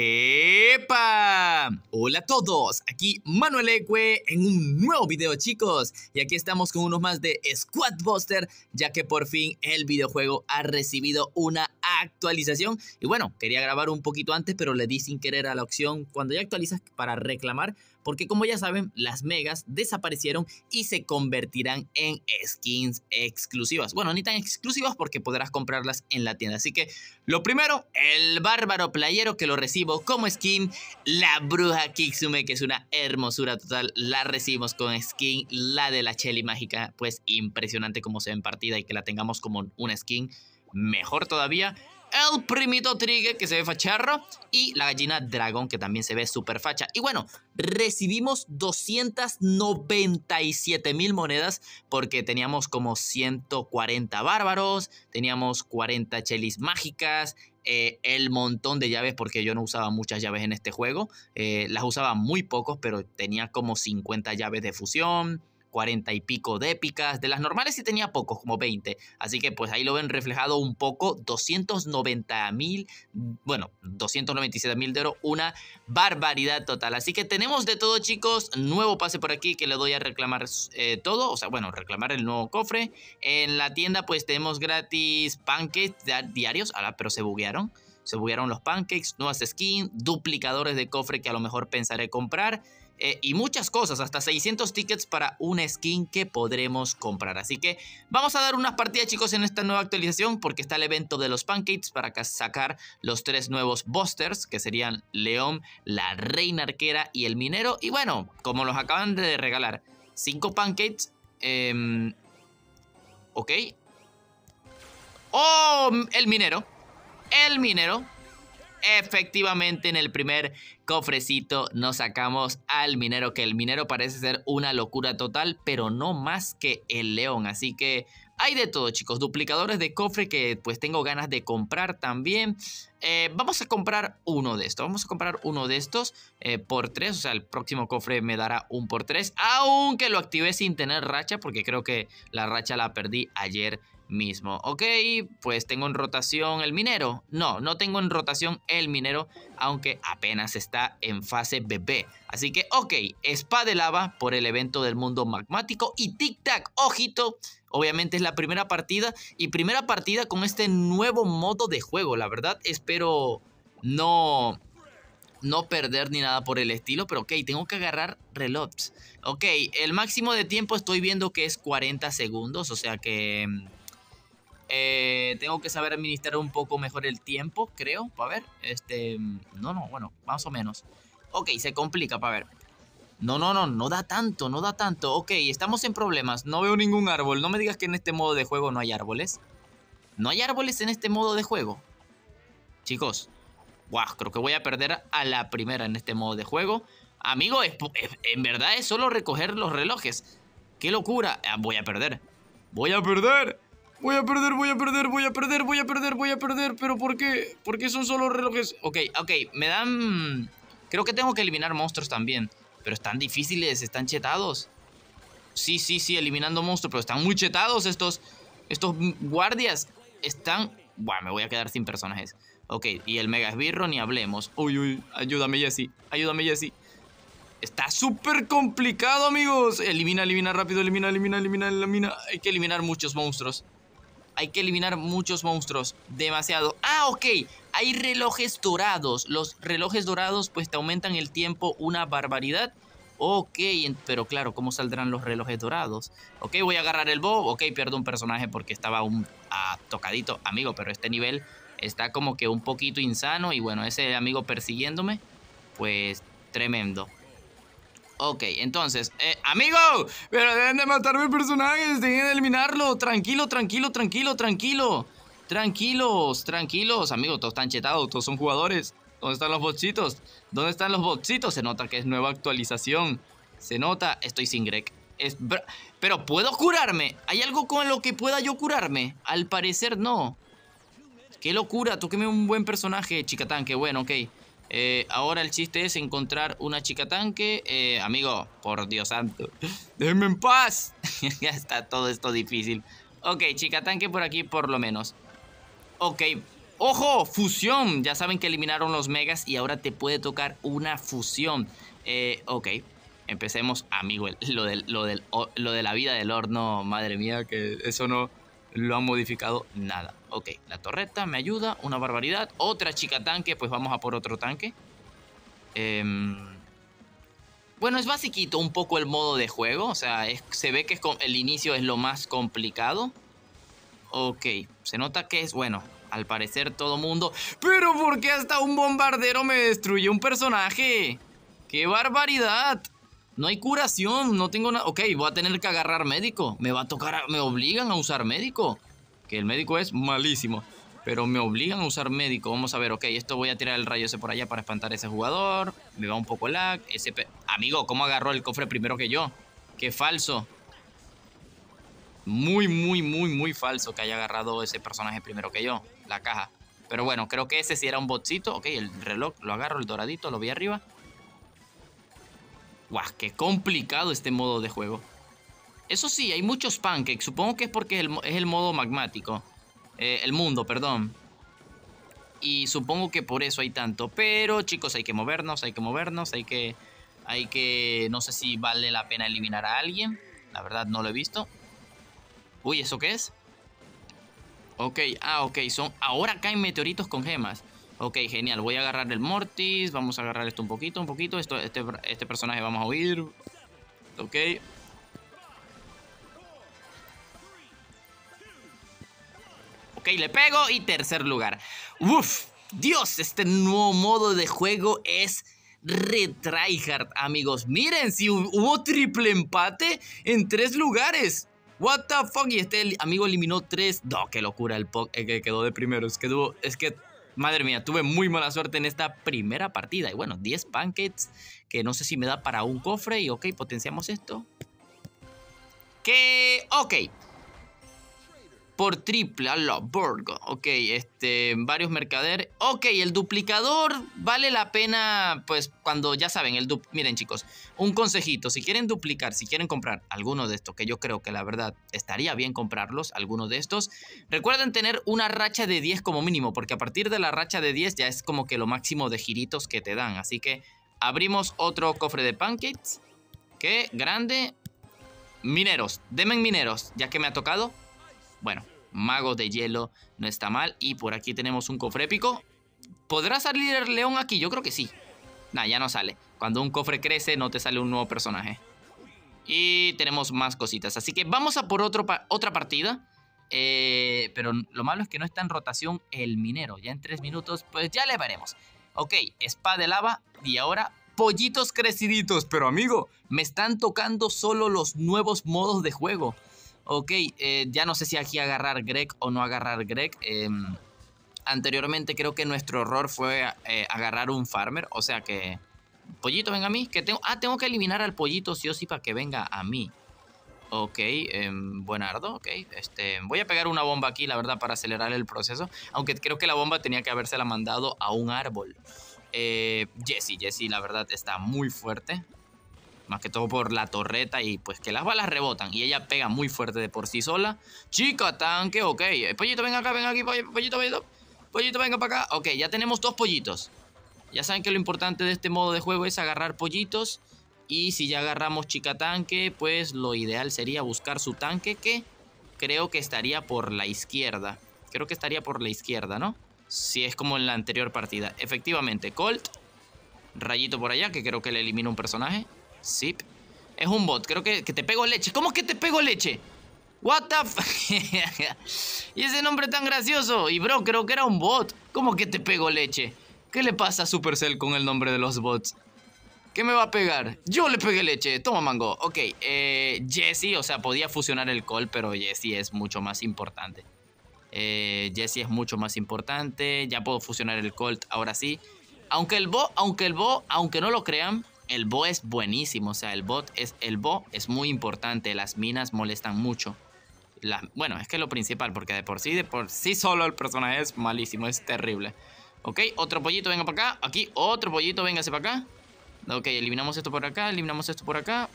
¡Epa! Hola a todos, aquí Manuel Eque en un nuevo video chicos Y aquí estamos con unos más de Squad Buster Ya que por fin el videojuego ha recibido una actualización Y bueno, quería grabar un poquito antes pero le di sin querer a la opción Cuando ya actualizas para reclamar porque como ya saben, las megas desaparecieron y se convertirán en skins exclusivas. Bueno, ni tan exclusivas porque podrás comprarlas en la tienda. Así que lo primero, el bárbaro playero que lo recibo como skin, la bruja Kixume, que es una hermosura total, la recibimos con skin, la de la Chelly mágica, pues impresionante como se ve en partida y que la tengamos como una skin, mejor todavía el primito Trigger, que se ve facharro, y la gallina dragón, que también se ve súper facha. Y bueno, recibimos 297 mil monedas, porque teníamos como 140 bárbaros, teníamos 40 chelis mágicas, eh, el montón de llaves, porque yo no usaba muchas llaves en este juego, eh, las usaba muy pocos, pero tenía como 50 llaves de fusión. 40 y pico de épicas, de las normales sí tenía pocos, como 20, así que pues ahí lo ven reflejado un poco, 290 mil, bueno, 297 mil de oro, una barbaridad total, así que tenemos de todo chicos, nuevo pase por aquí que le doy a reclamar eh, todo, o sea, bueno, reclamar el nuevo cofre, en la tienda pues tenemos gratis pancakes diarios, ahora pero se buguearon, se buguearon los pancakes, nuevas skins, duplicadores de cofre que a lo mejor pensaré comprar, eh, y muchas cosas, hasta 600 tickets para una skin que podremos comprar. Así que vamos a dar unas partidas chicos en esta nueva actualización porque está el evento de los pancakes para sacar los tres nuevos busters que serían León, la reina arquera y el minero. Y bueno, como nos acaban de regalar cinco pancakes, em, ok. ¡Oh! El minero. El minero. Efectivamente, en el primer cofrecito nos sacamos al minero, que el minero parece ser una locura total, pero no más que el león. Así que hay de todo, chicos. Duplicadores de cofre que pues tengo ganas de comprar también. Eh, vamos a comprar uno de estos. Vamos a comprar uno de estos eh, por tres O sea, el próximo cofre me dará un por tres Aunque lo activé sin tener racha. Porque creo que la racha la perdí ayer mismo. Ok, pues tengo en rotación el minero. No, no tengo en rotación el minero, aunque apenas está en fase bebé Así que, ok, spa de lava por el evento del mundo magmático y tic-tac, ojito. Obviamente es la primera partida y primera partida con este nuevo modo de juego. La verdad, espero no no perder ni nada por el estilo, pero ok, tengo que agarrar relots. Ok, el máximo de tiempo estoy viendo que es 40 segundos, o sea que mm, eh, tengo que saber administrar un poco mejor el tiempo, creo, para ver. Este, no, no, bueno, más o menos. Ok, se complica, para ver. No, no, no, no da tanto, no da tanto. Ok, estamos en problemas. No veo ningún árbol. No me digas que en este modo de juego no hay árboles. No hay árboles en este modo de juego. Chicos, wow, creo que voy a perder a la primera en este modo de juego. Amigo, en verdad es solo recoger los relojes. ¡Qué locura! Ah, voy a perder. ¡Voy a perder! Voy a perder, voy a perder, voy a perder, voy a perder, voy a perder. ¿Pero por qué? ¿Por qué son solo relojes? Ok, ok, me dan... Creo que tengo que eliminar monstruos también. Pero están difíciles, están chetados. Sí, sí, sí, eliminando monstruos, pero están muy chetados estos... Estos guardias están... Buah, me voy a quedar sin personajes. Ok, y el Mega Esbirro ni hablemos. Uy, uy, ayúdame, sí, Ayúdame, Jessie. Está súper complicado, amigos. Elimina, elimina rápido, elimina, elimina, elimina, elimina. Hay que eliminar muchos monstruos hay que eliminar muchos monstruos. Demasiado. Ah, ok. Hay relojes dorados. Los relojes dorados pues te aumentan el tiempo una barbaridad. Ok, pero claro, ¿cómo saldrán los relojes dorados? Ok, voy a agarrar el Bob, Ok, pierdo un personaje porque estaba un ah, tocadito. Amigo, pero este nivel está como que un poquito insano. Y bueno, ese amigo persiguiéndome, pues tremendo. Ok, entonces, eh, amigo, pero deben de matarme personajes, deben de eliminarlo. Tranquilo, tranquilo, tranquilo, tranquilo. Tranquilos, tranquilos, amigos, todos están chetados, todos son jugadores. ¿Dónde están los botsitos? ¿Dónde están los botsitos? Se nota que es nueva actualización. Se nota, estoy sin Greg. Es... Pero ¿puedo curarme? ¿Hay algo con lo que pueda yo curarme? Al parecer no. Qué locura, Tú tóqueme un buen personaje, chicatán, qué bueno, ok. Eh, ahora el chiste es encontrar una chica tanque. Eh, amigo, por Dios santo. ¡Déjenme en paz! ya está todo esto difícil. Ok, chica tanque por aquí por lo menos. Ok. ¡Ojo! ¡Fusión! Ya saben que eliminaron los megas y ahora te puede tocar una fusión. Eh, ok. Empecemos, amigo. Lo, lo, lo de la vida del horno, madre mía, que eso no lo han modificado nada. Ok, la torreta me ayuda, una barbaridad. Otra chica tanque, pues vamos a por otro tanque. Em, bueno, es basiquito un poco el modo de juego. O sea, se ve que el inicio es lo más complicado. Ok, se nota que es, bueno, al parecer todo mundo... ¡Pero por qué hasta un bombardero me destruye un personaje! ¡Qué barbaridad! No hay curación, no tengo nada. Ok, voy a tener que agarrar médico. Me va a tocar, me obligan a usar médico. Que el médico es malísimo. Pero me obligan a usar médico. Vamos a ver, ok, esto voy a tirar el rayo ese por allá para espantar a ese jugador. Me va un poco lag. Ese Amigo, ¿cómo agarró el cofre primero que yo? Qué falso. Muy, muy, muy, muy falso que haya agarrado ese personaje primero que yo. La caja. Pero bueno, creo que ese sí era un botcito. Ok, el reloj lo agarro, el doradito, lo vi arriba. ¡Guau! ¡Qué complicado este modo de juego! Eso sí, hay muchos pancakes. Supongo que es porque es el, modo magmático. Eh, el mundo, perdón. Y supongo que por eso hay tanto. Pero chicos, hay que movernos, hay que movernos, hay que... Hay que... No sé si vale la pena eliminar a alguien. La verdad no lo he visto. Uy, ¿eso qué es? Ok, ah, ok. Son... Ahora caen meteoritos con gemas. Ok, genial. Voy a agarrar el Mortis. Vamos a agarrar esto un poquito, un poquito. Esto, este, este, personaje vamos a huir. Ok. Ok, le pego y tercer lugar. ¡Uf! Dios, este nuevo modo de juego es retryhard, amigos. Miren, si hubo triple empate en tres lugares. What the fuck? Y este amigo eliminó tres. No, qué locura el, el que quedó de primero. Es que tuvo, es que madre mía, tuve muy mala suerte en esta primera partida. Y bueno, 10 pancakes, que no sé si me da para un cofre. Y ok, potenciamos esto. Que, ok por triple a burgo. Ok, este, varios mercader. Ok, el duplicador vale la pena, pues cuando ya saben, el dup, miren chicos, un consejito, si quieren duplicar, si quieren comprar alguno de estos, que yo creo que la verdad estaría bien comprarlos, alguno de estos, recuerden tener una racha de 10 como mínimo, porque a partir de la racha de 10 ya es como que lo máximo de giritos que te dan, así que abrimos otro cofre de pancakes, Qué grande, mineros, demen mineros, ya que me ha tocado, bueno, Mago de hielo no está mal. Y por aquí tenemos un cofre épico. ¿Podrá salir el león aquí? Yo creo que sí. Nah, ya no sale. Cuando un cofre crece no te sale un nuevo personaje. Y tenemos más cositas. Así que vamos a por otra partida. Eh, pero lo malo es que no está en rotación el minero. Ya en tres minutos, pues ya le veremos. Ok, espada de lava y ahora pollitos creciditos. Pero amigo, me están tocando solo los nuevos modos de juego. Ok, eh, ya no sé si aquí agarrar Greg o no agarrar Greg. Em, anteriormente creo que nuestro error fue eh, agarrar un farmer. O sea que. Pollito, venga a mí. Que tengo, ah, tengo que eliminar al pollito sí o sí para que venga a mí. Ok, buen em, buenardo, ok. Este, voy a pegar una bomba aquí, la verdad, para acelerar el proceso. Aunque creo que la bomba tenía que habérsela mandado a un árbol. Eh, Jesse, Jesse, la verdad, está muy fuerte más que todo por la torreta y pues que las balas rebotan y ella pega muy fuerte de por sí sola. Chica, tanque, ok. Eh, pollito, venga acá, venga aquí, pollito, pollito. Pollito, venga para acá. Ok, ya tenemos dos pollitos. Ya saben que lo importante de este modo de juego es agarrar pollitos. Y si ya agarramos chica tanque, pues lo ideal sería buscar su tanque que creo que estaría por la izquierda. Creo que estaría por la izquierda, ¿no? Si es como en la anterior partida. Efectivamente, Colt. Rayito por allá, que creo que le elimina un personaje. Sip, Es un bot, creo que, te pego leche. ¿Cómo que te pego leche? What the Y ese nombre tan gracioso. Y bro, creo que era un bot. ¿Cómo que te pego leche? ¿Qué le pasa a Supercell con el nombre de los bots? ¿Qué me va a pegar? Yo le pegué leche. Toma, mango. Ok, eh, Jesse, o sea, podía fusionar el Colt pero Jesse es mucho más importante. Eh, Jesse es mucho más importante. Ya puedo fusionar el Colt ahora sí. Aunque el bot, aunque el bot aunque no lo crean, el bo es buenísimo, o sea, el bot es el bo es muy importante, las minas molestan mucho. la bueno, es que lo principal, porque de por sí, de por sí solo el personaje es malísimo, es terrible. Ok, otro pollito, venga para acá. Aquí, otro pollito, véngase para acá. Ok, eliminamos esto por acá, eliminamos esto por acá.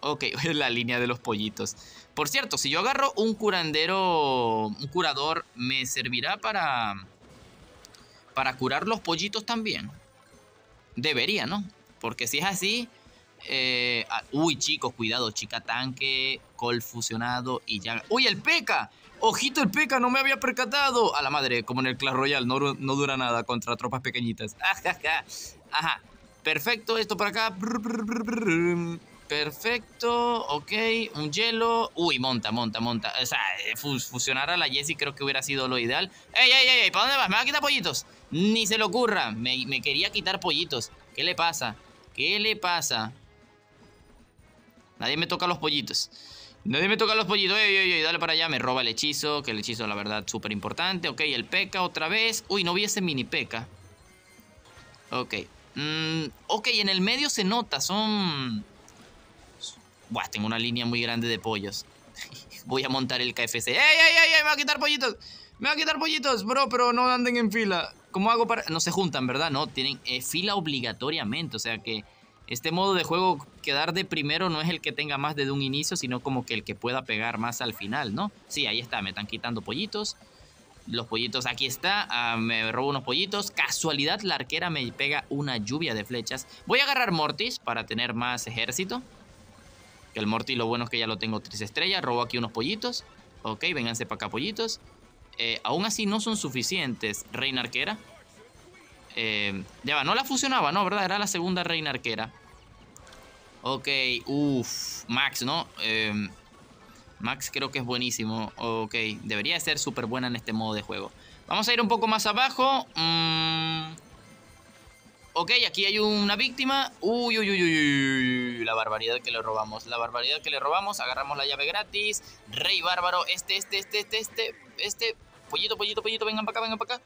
Ok, la línea de los pollitos. Por cierto, si yo agarro un curandero, un curador, ¿me servirá para, para curar los pollitos también? Debería, ¿no? Porque si es así, eh, ah, uy, chicos, cuidado, chica tanque, col fusionado y ya. ¡Uy, el peca! ¡Ojito el peca! ¡No me había percatado! A la madre, como en el Clash Royale, no, no dura nada contra tropas pequeñitas. Ajá, ajá. Perfecto, esto para acá. Perfecto, ok, un hielo. Uy, monta, monta, monta. O sea, eh, fusionar a la Jessie creo que hubiera sido lo ideal. ¡Ey, ey, ey! ey para dónde vas? ¿Me va a quitar pollitos? Ni se le ocurra. Me, me quería quitar pollitos. ¿Qué le pasa? ¿Qué le pasa? Nadie me toca los pollitos. Nadie me toca los pollitos. Ey, ey, ey, dale para allá. Me roba el hechizo. Que el hechizo, la verdad, súper importante. Ok, el peca otra vez. Uy, no vi ese mini peca. Ok. Mm, ok, en el medio se nota. Son... Buah, tengo una línea muy grande de pollos. Voy a montar el KFC. ¡Ey, ey, ey! ey me va a quitar pollitos! ¡Me va a quitar pollitos! Bro, pero no anden en fila. ¿Cómo hago para.? No se juntan, ¿verdad? No, tienen eh, fila obligatoriamente. O sea que este modo de juego, quedar de primero no es el que tenga más desde un inicio, sino como que el que pueda pegar más al final, ¿no? Sí, ahí está, me están quitando pollitos. Los pollitos, aquí está, ah, me robo unos pollitos. Casualidad, la arquera me pega una lluvia de flechas. Voy a agarrar Mortis para tener más ejército. Que el Mortis lo bueno es que ya lo tengo tres estrellas. Robo aquí unos pollitos. Ok, vénganse para acá, pollitos. Eh, aún así no son suficientes. Reina Arquera. Eh, ya va, no la fusionaba, ¿no? ¿Verdad? Era la segunda Reina Arquera. Ok, uff, Max, ¿no? Em, Max creo que es buenísimo. Ok, debería ser súper buena en este modo de juego. Vamos a ir un poco más abajo. Mm. Ok, aquí hay una víctima. Uy, uy, uy, uy, uy, la barbaridad que le robamos. La barbaridad que le robamos. Agarramos la llave gratis. Rey bárbaro. Este, este, este, este, este, este. Pollito, pollito, pollito, vengan para acá, vengan para acá.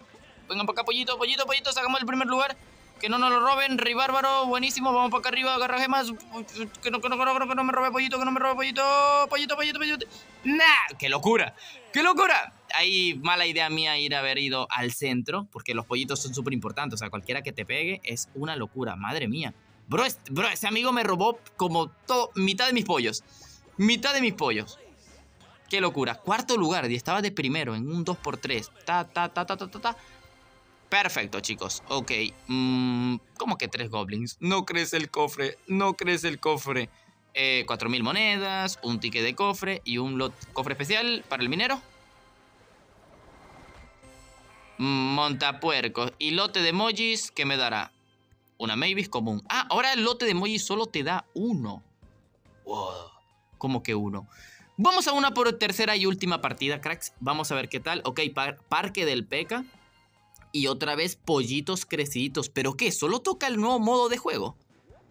Vengan para acá, pollito, pollito, pollito, sacamos el primer lugar. Que no nos lo roben, bárbaro, buenísimo, vamos para acá arriba, agarra gemas. Que no, que no, que no, que no me robe pollito, que no me robe pollito, pollito, pollito, pollito. ¡Nah! ¡Qué locura! ¡Qué locura! Ahí mala idea mía ir a haber ido al centro, porque los pollitos son súper importantes. O sea, cualquiera que te pegue es una locura, madre mía. Bro, bro ese amigo me robó como todo, mitad de mis pollos. Mitad de mis pollos. Qué locura. Cuarto lugar y estaba de primero en un 2x3. Ta, ta, ta, ta, ta, ta, Perfecto, chicos. Ok. Mm, ¿Cómo que tres goblins? No crece el cofre. No crece el cofre. Eh, 4.000 monedas, un ticket de cofre y un cofre especial para el minero. Montapuercos y lote de emojis que me dará una Mavis común. Ah, ahora el lote de emojis solo te da uno. Wow, ¿Cómo que uno. Vamos a una por tercera y última partida, cracks. Vamos a ver qué tal. Ok, Parque del Peca. Y otra vez pollitos creciditos. ¿Pero qué? ¿Solo toca el nuevo modo de juego?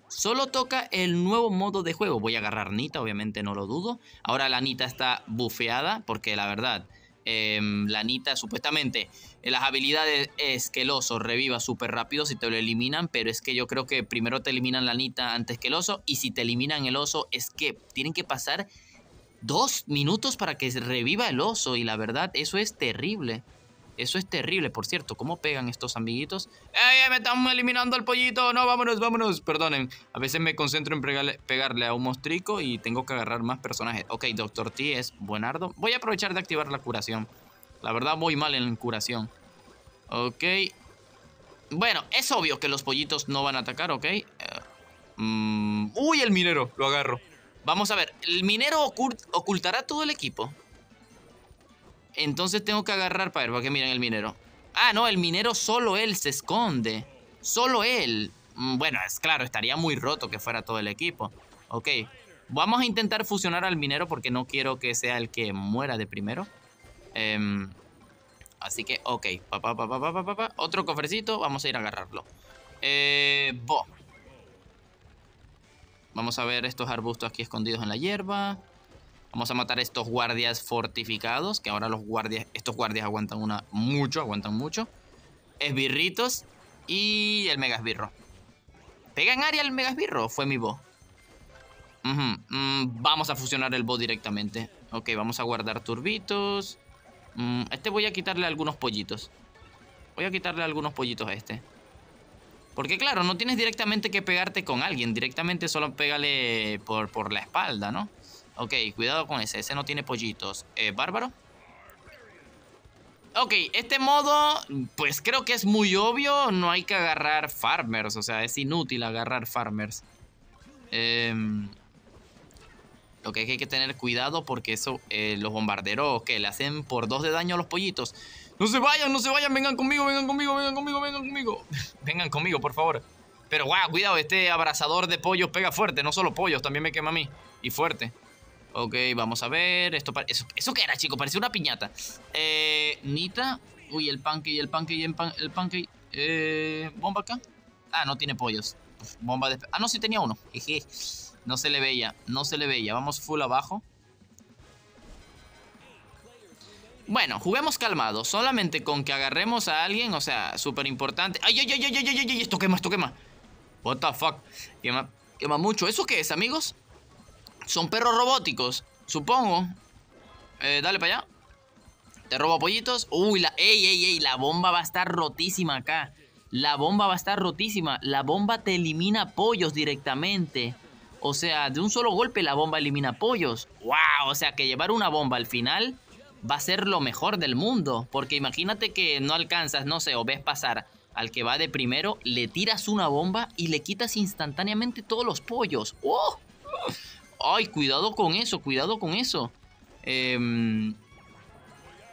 Solo toca el nuevo modo de juego. Voy a agarrar Nita, obviamente no lo dudo. Ahora la Nita está bufeada porque la verdad, em, la Nita supuestamente las habilidades es que el oso reviva súper rápido si te lo eliminan, pero es que yo creo que primero te eliminan la Nita antes que el oso y si te eliminan el oso es que tienen que pasar dos minutos para que reviva el oso y la verdad, eso es terrible. Eso es terrible, por cierto. ¿Cómo pegan estos amiguitos? ¡Ey, me están eliminando el pollito! No, vámonos, vámonos. Perdonen. A veces me concentro en pegarle, a un mostrico y tengo que agarrar más personajes. Ok, Doctor T es buenardo. Voy a aprovechar de activar la curación. La verdad, voy mal en curación. Ok. Bueno, es obvio que los pollitos no van a atacar, ¿ok? Eh, mm, ¡Uy, el minero! Lo agarro. Vamos a ver, el minero ocultará todo el equipo. Entonces tengo que agarrar para ver, porque miren el minero. Ah, no, el minero solo él se esconde. Solo él. Mm, bueno, es claro, estaría muy roto que fuera todo el equipo. Ok, vamos a intentar fusionar al minero porque no quiero que sea el que muera de primero. Em, así que, ok, otro cofrecito, vamos a ir a agarrarlo. Eh, Vamos a ver estos arbustos aquí escondidos en la hierba. Vamos a matar estos guardias fortificados, que ahora los guardias, estos guardias aguantan una mucho, aguantan mucho. Esbirritos y el megasbirro. ¿Pega en área el megasbirro? Fue mi voz. Mm, vamos a fusionar el bot directamente. Ok, vamos a guardar turbitos. Mm, este voy a quitarle algunos pollitos. Voy a quitarle algunos pollitos a este. Porque claro, no tienes directamente que pegarte con alguien, directamente solo pégale por, por la espalda, ¿no? Ok, cuidado con ese, ese no tiene pollitos. Eh, ¿Bárbaro? Ok, este modo, pues creo que es muy obvio, no hay que agarrar farmers, o sea, es inútil agarrar farmers. lo em, que hay que tener cuidado porque eso, eh, los bombarderos, que le hacen por dos de daño a los pollitos. No se vayan, no se vayan, vengan conmigo, vengan conmigo, vengan conmigo, vengan conmigo. vengan conmigo, por favor. Pero guau, cuidado, este abrazador de pollos pega fuerte, no solo pollos, también me quema a mí. Y fuerte. Ok, vamos a ver. Esto eso, ¿Eso qué era, chicos? Parecía una piñata. Eh, Nita. Uy, el pankey, el pankey, el, el Eh, bomba acá. Ah, no tiene pollos. bomba de... Ah, no, sí tenía uno. Jeje. No se le veía, no se le veía. Vamos full abajo. Bueno, juguemos calmados Solamente con que agarremos a alguien, o sea, súper importante. ¡Ay, ay, ay, ay, ay, ay, Esto quema, esto quema. What the fuck. Quema, quema mucho. ¿Eso qué es, amigos? Son perros robóticos, supongo. Eh, dale para allá. Te robo pollitos. Uy, la. ¡Ey, ey, ey! La bomba va a estar rotísima acá. La bomba va a estar rotísima. La bomba te elimina pollos directamente. O sea, de un solo golpe la bomba elimina pollos. ¡Wow! O sea, que llevar una bomba al final va a ser lo mejor del mundo. Porque imagínate que no alcanzas, no sé, o ves pasar al que va de primero, le tiras una bomba y le quitas instantáneamente todos los pollos. ¡Oh! ¡Ay, cuidado con eso! Cuidado con eso. Em,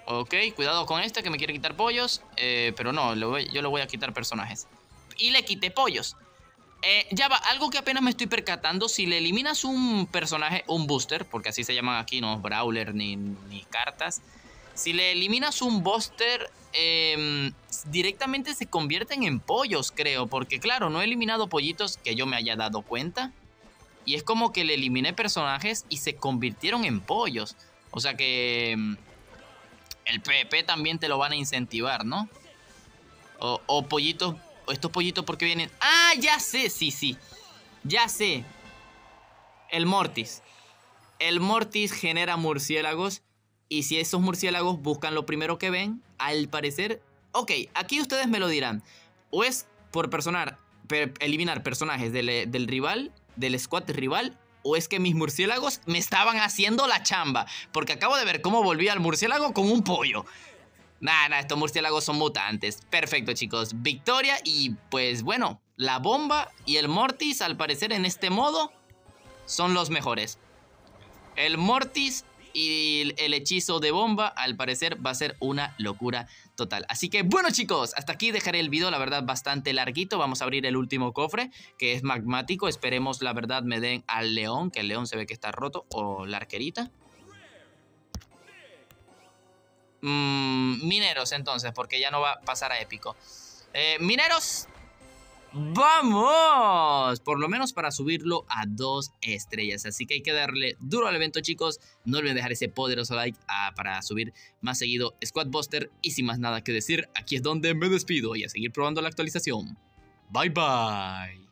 ok, cuidado con este que me quiere quitar pollos. Eh, pero no, yo le voy a quitar personajes. Y le quité pollos. Eh, ya va, algo que apenas me estoy percatando, si le eliminas un personaje, un booster, porque así se llaman aquí, no brawler ni, cartas, si le eliminas un booster, em, directamente se convierten en pollos, creo, porque claro, no he eliminado pollitos que yo me haya dado cuenta, y es como que le eliminé personajes y se convirtieron en pollos, o sea que em, el pp también te lo van a incentivar, ¿no? o, o pollitos estos pollitos porque vienen... ¡Ah, ya sé! Sí, sí. Ya sé. El Mortis. El Mortis genera murciélagos. Y si esos murciélagos buscan lo primero que ven, al parecer... Ok, aquí ustedes me lo dirán. O es por personar, eliminar personajes eh, del, rival, del squad rival, o es que mis murciélagos me estaban haciendo la chamba. Porque acabo de ver cómo volví al murciélago con un pollo. Nah, nah, estos murciélagos son mutantes. Perfecto, chicos. Victoria y pues bueno, la bomba y el Mortis, al parecer en este modo, son los mejores. El Mortis y el hechizo de bomba, al parecer, va a ser una locura total. Así que bueno, chicos, hasta aquí dejaré el video, la verdad, bastante larguito. Vamos a abrir el último cofre, que es magmático. Esperemos, la verdad, me den al león, que el león se ve que está roto, o la arquerita. Mm, mineros entonces, porque ya no va a pasar a épico. Eh, mineros, vamos. Por lo menos para subirlo a dos estrellas. Así que hay que darle duro al evento chicos. No olviden dejar ese poderoso like ah, para subir más seguido Squad Buster Y sin más nada que decir, aquí es donde me despido y a seguir probando la actualización. Bye bye.